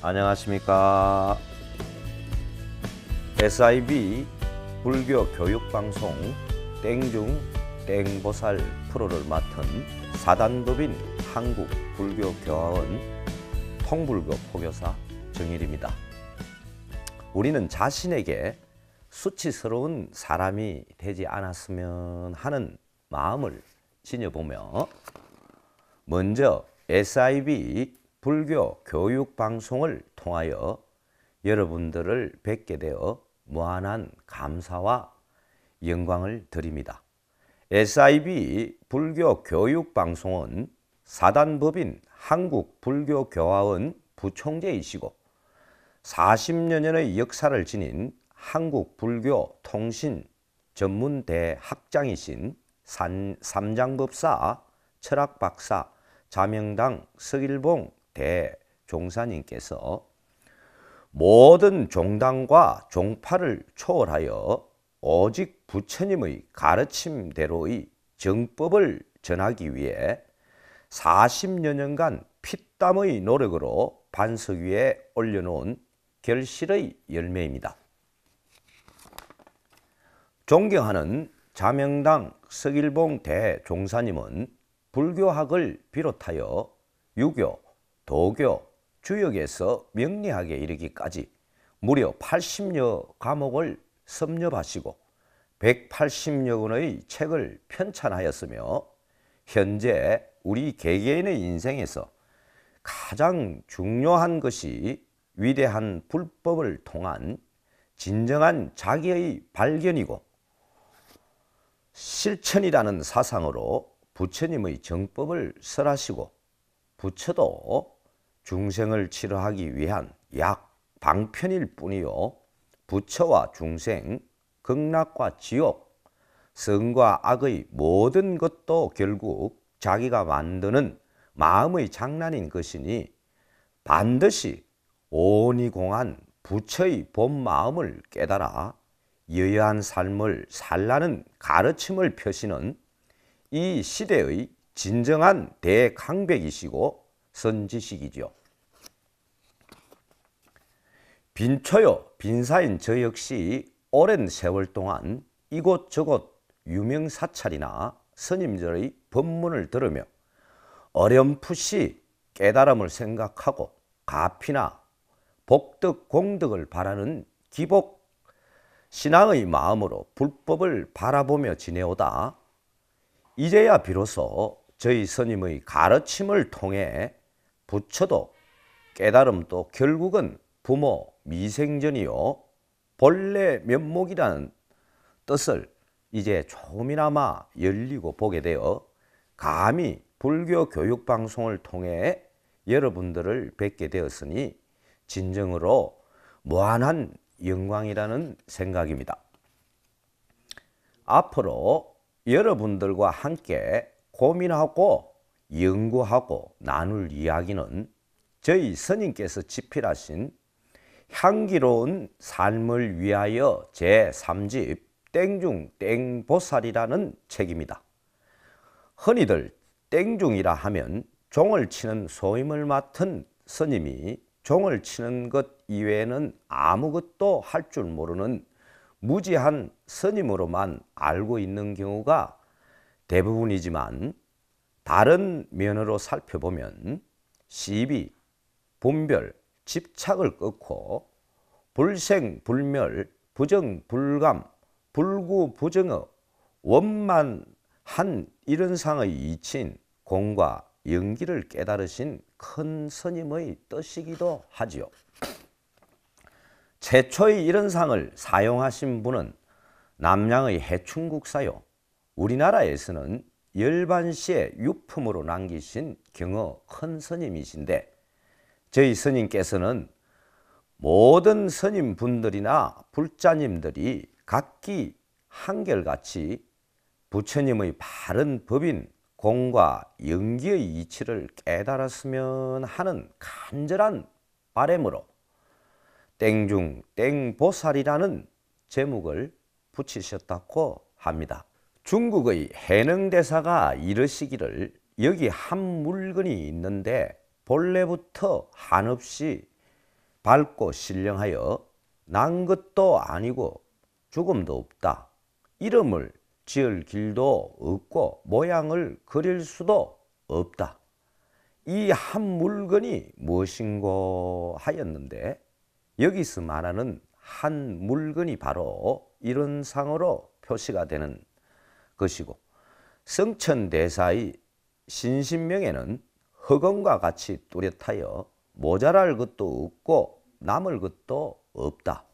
안녕하십니까 SIB 불교 교육방송 땡중 땡보살 프로를 맡은 사단법인 한국불교교화원 통불교 포교사 정일입니다 우리는 자신에게 수치스러운 사람이 되지 않았으면 하는 마음을 지녀보며 먼저 SIB 불교 교육 방송을 통하여 여러분들을 뵙게 되어 무한한 감사와 영광을 드립니다. SIB 불교 교육 방송은 사단법인 한국불교교화원 부총재이시고 4 0년의 역사를 지닌 한국불교통신 전문대학장이신 삼장법사, 철학박사, 자명당 서일봉 대종사님께서 모든 종당과 종파를 초월하여 오직 부처님의 가르침대로의 정법을 전하기 위해 40여 년간 피땀의 노력으로 반석 위에 올려놓은 결실의 열매입니다. 존경하는 자명당 석일봉 대종사님은 불교학을 비롯하여 유교, 도교, 주역에서 명리학에 이르기까지 무려 80여 과목을 섭렵하시고 180여 권의 책을 편찬하였으며 현재 우리 개개인의 인생에서 가장 중요한 것이 위대한 불법을 통한 진정한 자기의 발견이고 실천이라는 사상으로 부처님의 정법을 설하시고 부처도 중생을 치료하기 위한 약 방편일 뿐이요 부처와 중생, 극락과 지옥, 선과 악의 모든 것도 결국 자기가 만드는 마음의 장난인 것이니 반드시 온이 공한 부처의 본 마음을 깨달아 여여한 삶을 살라는 가르침을 펴시는 이 시대의 진정한 대강백이시고 선지식이죠. 빈초요 빈사인 저 역시 오랜 세월 동안 이곳저곳 유명 사찰이나 스님들의 법문을 들으며 어렴풋이 깨달음을 생각하고 가피나 복덕 공덕을 바라는 기복 신앙의 마음으로 불법을 바라보며 지내오다 이제야 비로소 저희 스님의 가르침을 통해 부처도 깨달음도 결국은 부모 미생전이요 본래 면목이라는 뜻을 이제 조금이나마 열리고 보게 되어 감히 불교 교육 방송을 통해 여러분들을 뵙게 되었으니 진정으로 무한한 영광이라는 생각입니다. 앞으로 여러분들과 함께 고민하고 연구하고 나눌 이야기는 저희 스님께서 집필하신 향기로운 삶을 위하여 제3집 땡중 땡보살이라는 책입니다. 흔히들 땡중이라 하면 종을 치는 소임을 맡은 스님이 종을 치는 것 이외에는 아무것도 할 줄 모르는 무지한 스님으로만 알고 있는 경우가 대부분이지만 다른 면으로 살펴보면 시비, 분별, 집착을 끊고 불생, 불멸, 부정, 불감, 불구, 부정의 원만한 이런 상의 이치 공과 연기를 깨달으신 큰 스님의 뜻이기도 하지요. 최초의 이런 상을 사용하신 분은 남양의 해충국사요. 우리나라에서는 열반시의 유품으로 남기신 경어 큰 스님이신데 저희 스님께서는 모든 스님분들이나 불자님들이 각기 한결같이 부처님의 바른 법인 공과 영기의 이치를 깨달았으면 하는 간절한 바램으로 땡중 땡보살이라는 제목을 붙이셨다고 합니다. 중국의 해능대사가 이르시기를 여기 한 물건이 있는데 본래부터 한없이 밝고 신령하여 난 것도 아니고 죽음도 없다. 이름을 지을 길도 없고 모양을 그릴 수도 없다. 이 한 물건이 무엇인고 하였는데 여기서 말하는 한 물건이 바로 이런 상으로 표시가 되는 것이고 성천대사의 신신명에는 허건과 같이 뚜렷하여 모자랄 것도 없고 남을 것도 없다.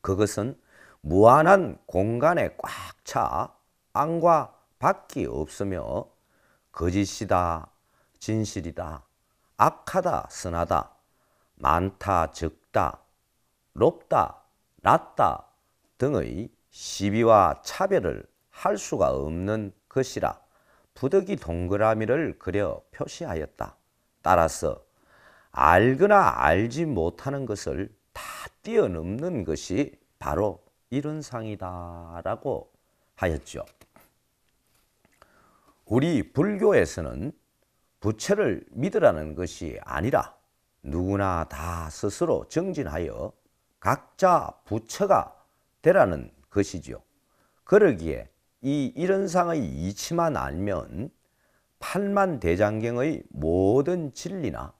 그것은 무한한 공간에 꽉 차 안과 밖이 없으며 거짓이다, 진실이다, 악하다, 선하다, 많다, 적다, 높다, 낮다 등의 시비와 차별을 할 수가 없는 것이라. 부득이 동그라미를 그려 표시하였다. 따라서 알거나 알지 못하는 것을 다 뛰어넘는 것이 바로 이른상이다 라고 하였죠. 우리 불교에서는 부처를 믿으라는 것이 아니라 누구나 다 스스로 정진하여 각자 부처가 되라는 것이지요. 그러기에 이 일언상의 이치만 알면 팔만 대장경의 모든 진리나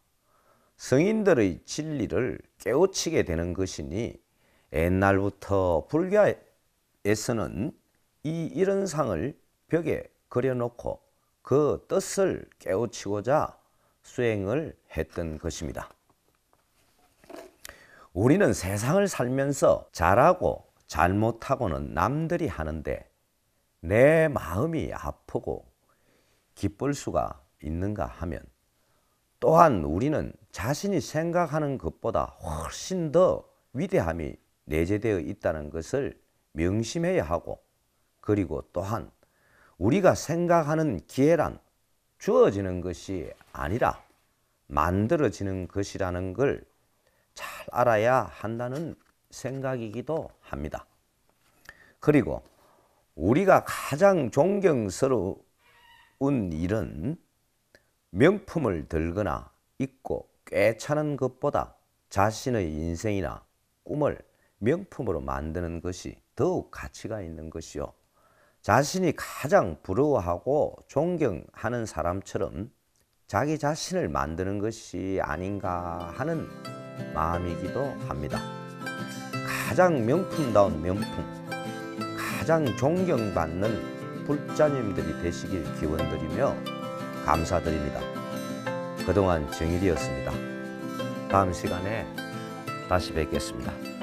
성인들의 진리를 깨우치게 되는 것이니 옛날부터 불교에서는 이 일언상을 벽에 그려놓고 그 뜻을 깨우치고자 수행을 했던 것입니다. 우리는 세상을 살면서 잘하고 잘못하고는 남들이 하는데 내 마음이 아프고 기쁠 수가 있는가 하면 또한 우리는 자신이 생각하는 것보다 훨씬 더 위대함이 내재되어 있다는 것을 명심해야 하고 그리고 또한 우리가 생각하는 기회란 주어지는 것이 아니라 만들어지는 것이라는 걸 잘 알아야 한다는 생각이기도 합니다. 그리고 우리가 가장 존경스러운 일은 명품을 들거나 입고 꿰차는 것보다 자신의 인생이나 꿈을 명품으로 만드는 것이 더욱 가치가 있는 것이요. 자신이 가장 부러워하고 존경하는 사람처럼 자기 자신을 만드는 것이 아닌가 하는 마음이기도 합니다. 가장 명품다운 명품, 가장 존경받는 불자님들이 되시길 기원드리며 감사드립니다. 그동안 정일이었습니다. 다음 시간에 다시 뵙겠습니다.